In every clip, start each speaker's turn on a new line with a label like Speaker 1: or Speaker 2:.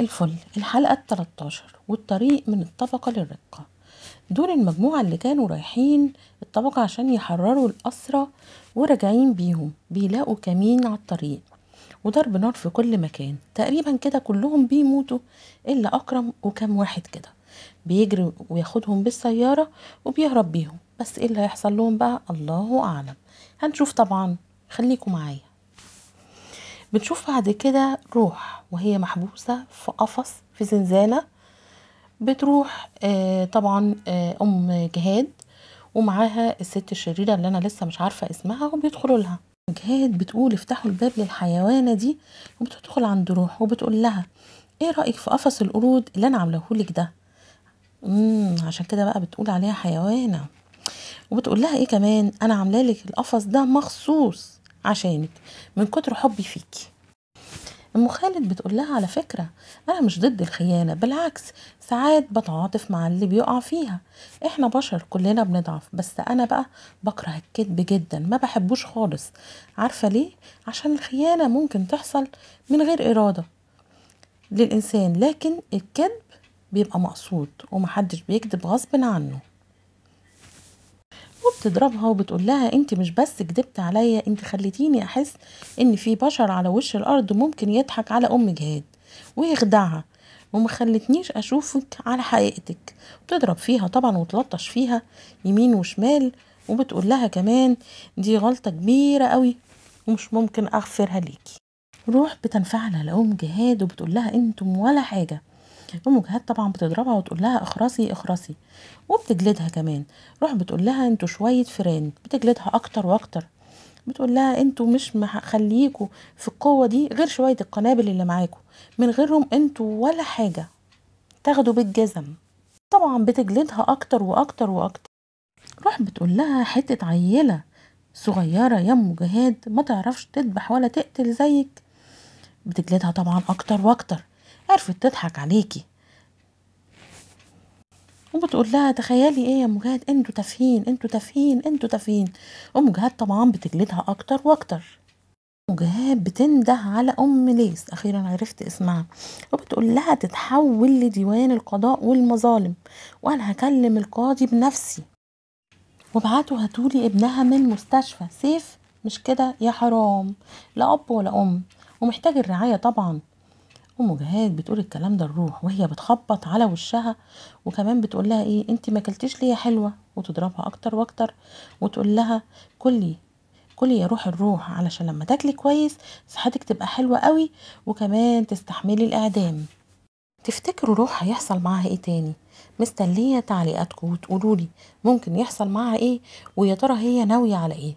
Speaker 1: الفل الحلقة التلتاشر والطريق من الطبقة للرقة دول المجموعة اللي كانوا رايحين الطبقة عشان يحرروا الأسرة وراجعين بيهم بيلاقوا كمين على الطريق وضرب نار في كل مكان تقريبا كده كلهم بيموتوا إلا أكرم وكم واحد كده بيجري وياخدهم بالسيارة وبيهرب بيهم بس إيه اللي هيحصل لهم بقى الله أعلم هنشوف طبعا خليكم معايا بنشوف بعد كده روح وهي محبوسة في قفص في زنزانة بتروح آه، طبعا آه، أم جهاد ومعاها الست الشريرة اللي أنا لسه مش عارفة اسمها وبيدخلوا لها جهاد بتقول افتحوا الباب للحيوانة دي وبتدخل عند روح وبتقول لها ايه رأيك في قفص القرود اللي أنا لك ده مم عشان كده بقى بتقول عليها حيوانة وبتقول لها ايه كمان انا عامله لك القفص ده مخصوص عشانك من كتر حبي فيكي ام خالد بتقول لها على فكرة انا مش ضد الخيانة بالعكس ساعات بتعاطف مع اللي بيقع فيها احنا بشر كلنا بنضعف بس انا بقى بكره الكذب جدا ما بحبوش خالص عارفة ليه عشان الخيانة ممكن تحصل من غير ارادة للانسان لكن الكذب بيبقى مقصود ومحدش بيكذب غصب عنه وبتضربها وبتقول لها انت مش بس كدبت عليا انت خليتيني احس ان في بشر على وش الارض ممكن يضحك على ام جهاد ويخدعها وما خلتنيش اشوفك على حقيقتك بتضرب فيها طبعا وتلطش فيها يمين وشمال وبتقول لها كمان دي غلطه كبيره قوي ومش ممكن اغفرها ليكي روح بتنفعلها لأم جهاد وبتقول لها انتم ولا حاجه المجهات طبعا بتضربها وتقول لها اخرسي اخرسي وبتجلدها كمان روح بتقول لها انتوا شويه فران بتجلدها اكتر واكتر بتقول لها انتوا مش مخليكوا في القوه دي غير شويه القنابل اللي معاكوا من غيرهم انتوا ولا حاجه تاخدوا بالجزم طبعا بتجلدها اكتر واكتر واكتر روح بتقول لها حته عيله صغيره يا ام جهاد ما تعرفش تذبح ولا تقتل زيك بتجلدها طبعا اكتر واكتر عرفت تضحك عليكي وبتقول لها تخيلي ايه يا ام جهاد انتوا تافهين انتوا تافهين انتوا تافهين ام جهاد طبعا بتجلدها اكتر واكتر ام جهاد بتنده على ام ليس اخيرا عرفت اسمها وبتقول لها تتحول لديوان القضاء والمظالم وانا هكلم القاضي بنفسي وابعتوا هاتولي ابنها من المستشفى سيف مش كده يا حرام لا اب ولا ام ومحتاج الرعايه طبعا ام جهاد بتقول الكلام ده الروح وهي بتخبط على وشها وكمان بتقول لها ايه انت ما كلتيش ليا حلوه وتضربها اكتر واكتر وتقول لها كلي كلي يا روح الروح علشان لما تاكلي كويس صحتك تبقى حلوه قوي وكمان تستحملي الاعدام تفتكروا روح هيحصل معاها ايه تاني مستنيه تعليقاتكم وتقولوا لي ممكن يحصل معاها ايه ويا ترى هي ناويه على ايه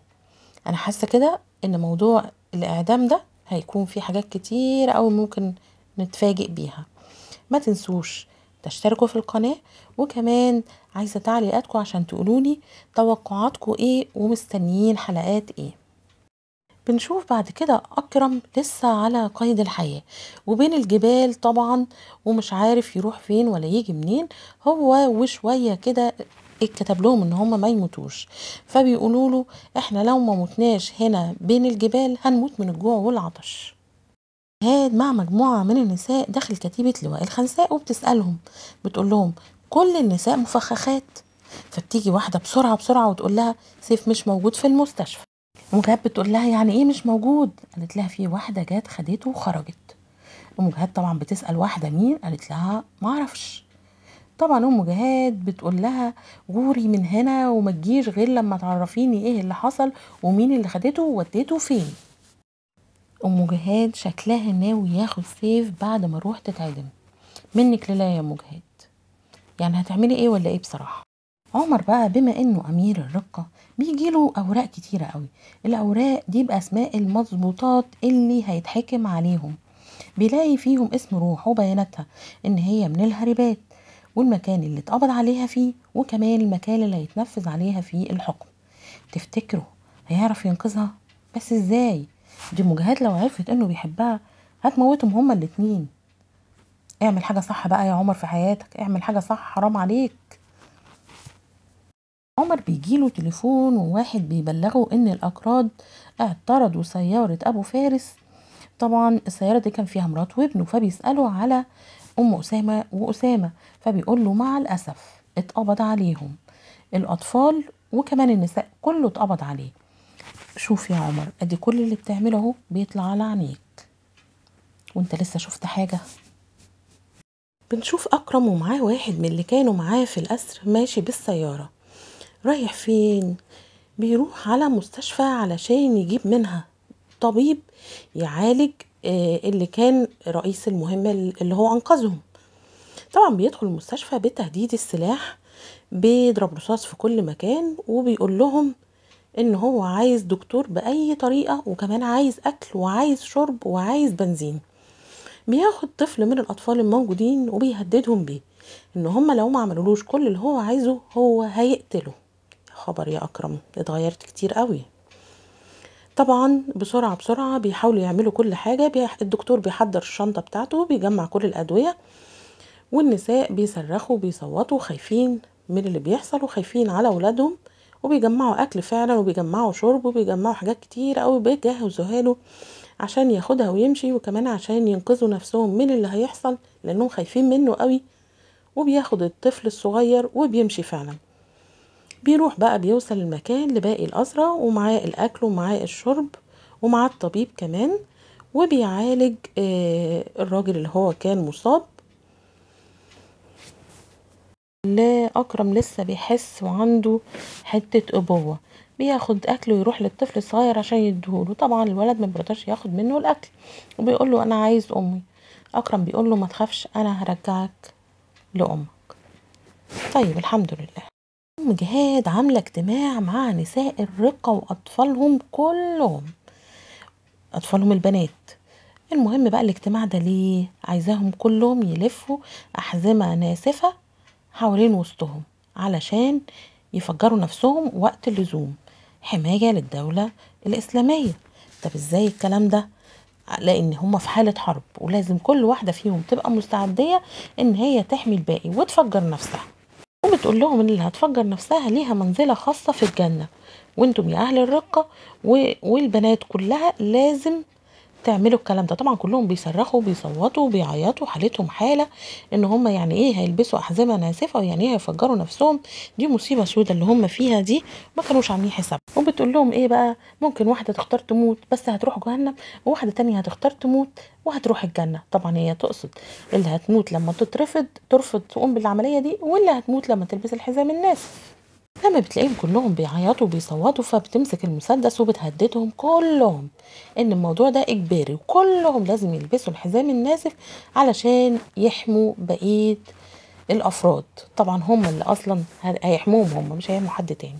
Speaker 1: انا حاسه كده ان موضوع الاعدام ده هيكون في حاجات كتير أو ممكن نتفاجئ بيها ما تنسوش تشتركوا في القناة وكمان عايزة تعليقاتكم عشان تقولولي توقعاتكم ايه ومستنيين حلقات ايه بنشوف بعد كده أكرم لسه على قيد الحياة وبين الجبال طبعا ومش عارف يروح فين ولا يجي منين هو وشوية كده اتكتب لهم ان هم ما يموتوش فبيقولوا له احنا لو ما متناش هنا بين الجبال هنموت من الجوع والعطش جهاد مع مجموعة من النساء داخل كتيبة لواء الخنساء وبتسألهم بتقول لهم كل النساء مفخخات فبتيجي واحدة بسرعة بسرعة وتقول لها سيف مش موجود في المستشفى أم جهاد بتقول لها يعني ايه مش موجود قالت لها في واحدة جات خدته وخرجت ام جهاد طبعا بتسأل واحدة مين قالت لها معرفش طبعا ام جهاد بتقول لها غوري من هنا وما تجيش غير لما تعرفيني ايه اللي حصل ومين اللي خدته ووديته فين ام جهاد شكلها ناوي ياخد سيف بعد ما الروح تتعدم منك للا يا ام جهاد يعني هتعملي ايه ولا ايه بصراحه عمر بقى بما انه امير الرقه بيجيله اوراق كتيره قوي الاوراق دي باسماء المظبوطات اللي هيتحكم عليهم بيلاقي فيهم اسم روح وبياناتها ان هي من الهربات والمكان اللي اتقبض عليها فيه وكمان المكان اللي هيتنفذ عليها فيه الحكم تفتكروا هيعرف ينقذها بس ازاي دي مجاهد لو عرفت انه بيحبها هتموتهم هما الاتنين اعمل حاجة صح بقى يا عمر في حياتك اعمل حاجة صح حرام عليك عمر بيجيله تليفون وواحد بيبلغه ان الاكراد اعترضوا سيارة ابو فارس طبعا السيارة دي كان فيها مرات وابنه فبيسأله على ام اسامة واسامة فبيقول له مع الاسف اتقبض عليهم الاطفال وكمان النساء كله اتقبض عليه شوف يا عمر ادي كل اللي بتعمله اهو بيطلع على عينيك وانت لسه شفت حاجة بنشوف أكرم ومعاه واحد من اللي كانوا معاه في الأسر ماشي بالسيارة رايح فين؟ بيروح على مستشفى علشان يجيب منها طبيب يعالج آه، اللي كان رئيس المهمة اللي هو أنقذهم طبعا بيدخل المستشفى بتهديد السلاح بيضرب رصاص في كل مكان وبيقول لهم ان هو عايز دكتور باي طريقه وكمان عايز اكل وعايز شرب وعايز بنزين بياخد طفل من الاطفال الموجودين وبيهددهم بيه ان هم لو ما عملولوش كل اللي هو عايزه هو هيقتله خبر يا اكرم اتغيرت كتير قوي طبعا بسرعه بسرعه بيحاولوا يعملوا كل حاجه بيح... الدكتور بيحضر الشنطه بتاعته بيجمع كل الادويه والنساء بيصرخوا بيصوتوا خايفين من اللي بيحصل وخايفين على اولادهم وبيجمعوا اكل فعلا وبيجمعوا شرب وبيجمعوا حاجات كتير قوي بيجهزوها له عشان ياخدها ويمشي وكمان عشان ينقذوا نفسهم من اللي هيحصل لانهم خايفين منه قوي وبياخد الطفل الصغير وبيمشي فعلا بيروح بقى بيوصل المكان لباقي الأسرة ومعاه الأكل ومعاه الشرب ومعاه الطبيب كمان وبيعالج آه، الراجل اللي هو كان مصاب لا أكرم لسه بيحس وعنده حتة أبوة بياخد أكله ويروح للطفل الصغير عشان يديهوله طبعا الولد ما بيرضاش ياخد منه الأكل وبيقول له أنا عايز أمي أكرم بيقول له ما تخافش أنا هرجعك لأمك طيب الحمد لله أم جهاد عاملة اجتماع مع نساء الرقة وأطفالهم كلهم أطفالهم البنات المهم بقى الاجتماع ده ليه عايزاهم كلهم يلفوا أحزمة ناسفة حوالين وسطهم علشان يفجروا نفسهم وقت اللزوم حماية للدولة الإسلامية طب إزاي الكلام ده لان هما في حاله حرب ولازم كل واحده فيهم تبقى مستعديه ان هي تحمي الباقي وتفجر نفسها وبتقول لهم ان اللي هتفجر نفسها ليها منزله خاصه في الجنه وانتم يا اهل الرقه والبنات كلها لازم تعملوا الكلام ده طبعا كلهم بيصرخوا بيصوتوا بيعيطوا حالتهم حاله ان هم يعني ايه هيلبسوا احزمه ناسفه ويعني ايه هيفجروا نفسهم دي مصيبه سودة اللي هم فيها دي ما كانوش عاملين حساب وبتقول لهم ايه بقى ممكن واحده تختار تموت بس هتروح جهنم وواحده تانية هتختار تموت وهتروح الجنه طبعا هي تقصد اللي هتموت لما تترفض ترفض تقوم بالعمليه دي واللي هتموت لما تلبس الحزام الناس لما بتلاقيهم كلهم بيعيطوا وبيصوتوا فبتمسك المسدس وبتهددهم كلهم ان الموضوع ده اجباري وكلهم لازم يلبسوا الحزام الناسف علشان يحموا بقية الافراد طبعا هم اللي اصلا هيحموهم هم مش هيحموا حد تاني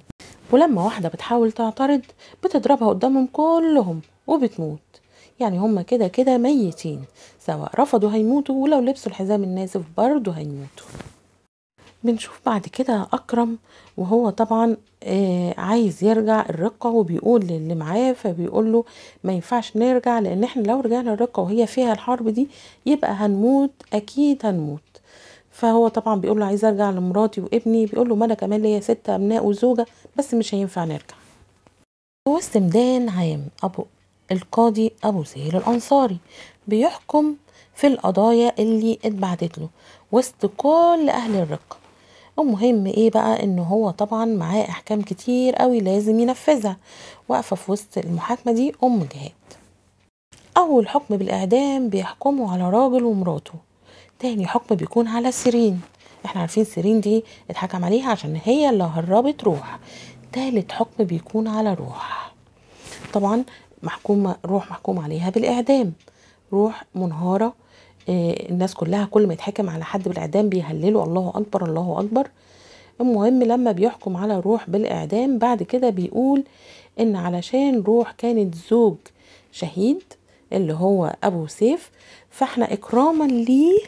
Speaker 1: ولما واحدة بتحاول تعترض بتضربها قدامهم كلهم وبتموت يعني هم كده كده ميتين سواء رفضوا هيموتوا ولو لبسوا الحزام الناسف برضه هيموتوا بنشوف بعد كده اكرم وهو طبعا آه، عايز يرجع الرقه وبيقول للي معاه فبيقول له ما ينفعش نرجع لان احنا لو رجعنا الرقه وهي فيها الحرب دي يبقى هنموت اكيد هنموت فهو طبعا بيقول له عايز ارجع لمراتي وابني بيقول له ما انا كمان ليا ست ابناء وزوجه بس مش هينفع نرجع واستمدان عام ابو القاضي ابو سهيل الانصاري بيحكم في القضايا اللي اتبعتت له وسط كل اهل الرقه المهم ايه بقى ان هو طبعا معاه احكام كتير قوي لازم ينفذها واقفه في وسط المحاكمه دي ام جهاد اول حكم بالاعدام بيحكموا على راجل ومراته تاني حكم بيكون على سيرين احنا عارفين سيرين دي اتحكم عليها عشان هي اللي هربت روح تالت حكم بيكون على روح طبعا محكومه روح محكوم عليها بالاعدام روح منهاره آه، الناس كلها كل ما يتحكم على حد بالاعدام بيهلله الله اكبر الله اكبر المهم لما بيحكم على روح بالاعدام بعد كده بيقول ان علشان روح كانت زوج شهيد اللي هو ابو سيف فاحنا اكراما ليه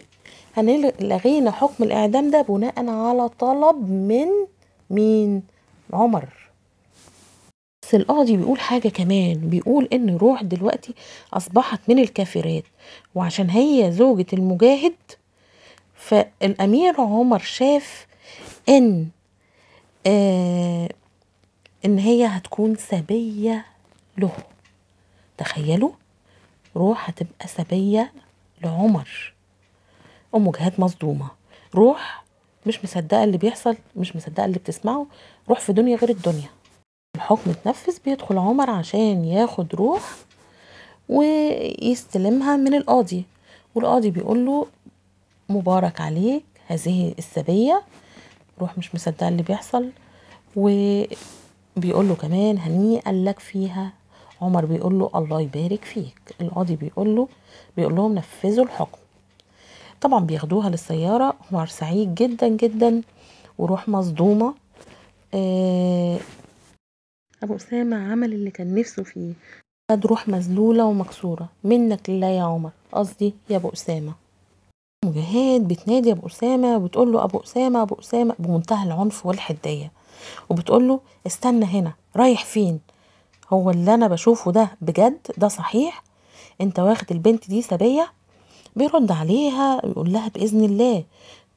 Speaker 1: هنلغينا حكم الاعدام ده بناء على طلب من مين عمر بس القاضي بيقول حاجة كمان بيقول ان روح دلوقتي اصبحت من الكافرات وعشان هي زوجة المجاهد فالامير عمر شاف ان آه ان هي هتكون سبية له تخيلوا روح هتبقى سبية لعمر ام جهاد مصدومة روح مش مصدقة اللي بيحصل مش مصدقة اللي بتسمعه روح في دنيا غير الدنيا الحكم اتنفذ بيدخل عمر عشان ياخد روح ويستلمها من القاضي والقاضي بيقول له مبارك عليك هذه السبية روح مش مصدقة اللي بيحصل وبيقول له كمان هنيئا لك فيها عمر بيقول له الله يبارك فيك القاضي بيقول له بيقول لهم نفذوا الحكم طبعا بياخدوها للسيارة عمر سعيد جدا جدا وروح مصدومة آه أبو أسامة عمل اللي كان نفسه فيه خد روح مذلولة ومكسورة منك لله يا عمر قصدي يا أبو أسامة أم جهاد بتنادي أبو أسامة وبتقول له أبو أسامة أبو أسامة بمنتهى العنف والحدية وبتقول له استنى هنا رايح فين هو اللي أنا بشوفه ده بجد ده صحيح أنت واخد البنت دي سبية بيرد عليها يقول لها بإذن الله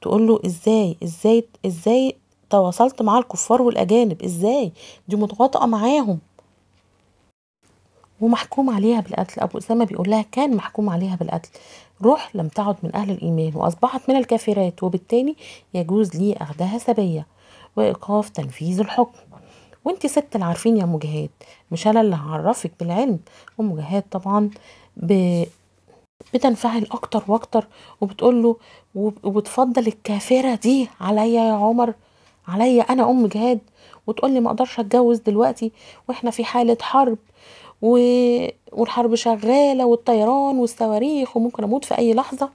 Speaker 1: تقول له ازاي ازاي ازاي تواصلت مع الكفار والأجانب إزاي دي متواطئة معاهم ومحكوم عليها بالقتل أبو أسامة بيقول لها كان محكوم عليها بالقتل روح لم تعد من أهل الإيمان وأصبحت من الكافرات وبالتالي يجوز لي أخذها سبية وإيقاف تنفيذ الحكم وانت ست العارفين يا مجاهد مش انا اللي هعرفك بالعلم ومجاهد طبعا ب... بتنفعل اكتر واكتر وبتقول له وب... وبتفضل الكافره دي عليا يا عمر عليا انا ام جهاد وتقول لي ما اقدرش اتجوز دلوقتي واحنا في حاله حرب و... والحرب شغاله والطيران والصواريخ وممكن اموت في اي لحظه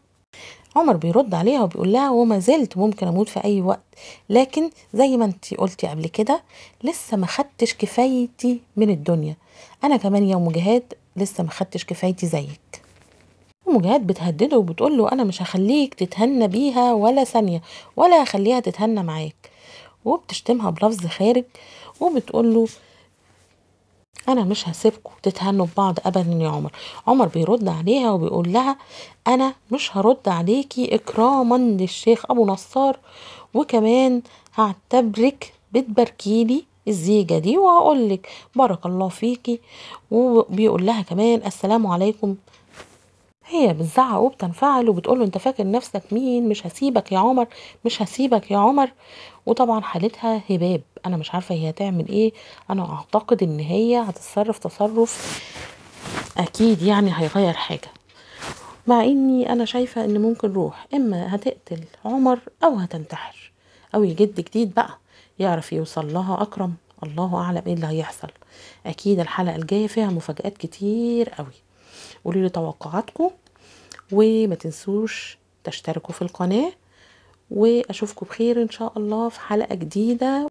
Speaker 1: عمر بيرد عليها وبيقول لها وما زلت ممكن اموت في اي وقت لكن زي ما انت قلتي قبل كده لسه ما خدتش كفايتي من الدنيا انا كمان يا ام جهاد لسه ما خدتش كفايتي زيك ام جهاد بتهدده وبتقول له انا مش هخليك تتهنى بيها ولا ثانيه ولا هخليها تتهنى معاك وبتشتمها بلفظ خارج له انا مش هسيبكم تتهنوا ببعض ابدا يا عمر عمر بيرد عليها وبيقول لها انا مش هرد عليكي اكراما للشيخ ابو نصار وكمان هعتبرك بتباركيلي الزيجة دي وهقولك بارك الله فيكي وبيقول لها كمان السلام عليكم هي بتزعق وبتنفعل وبتقول له انت فاكر نفسك مين مش هسيبك يا عمر مش هسيبك يا عمر وطبعا حالتها هباب انا مش عارفه هي هتعمل ايه انا اعتقد ان هي هتتصرف تصرف اكيد يعني هيغير حاجه مع اني انا شايفه ان ممكن روح اما هتقتل عمر او هتنتحر او الجد جديد بقى يعرف يوصل لها اكرم الله اعلم ايه اللي هيحصل اكيد الحلقه الجايه فيها مفاجات كتير قوي قولوا لي توقعاتكم وما تنسوش تشتركوا في القناه واشوفكم بخير ان شاء الله في حلقه جديده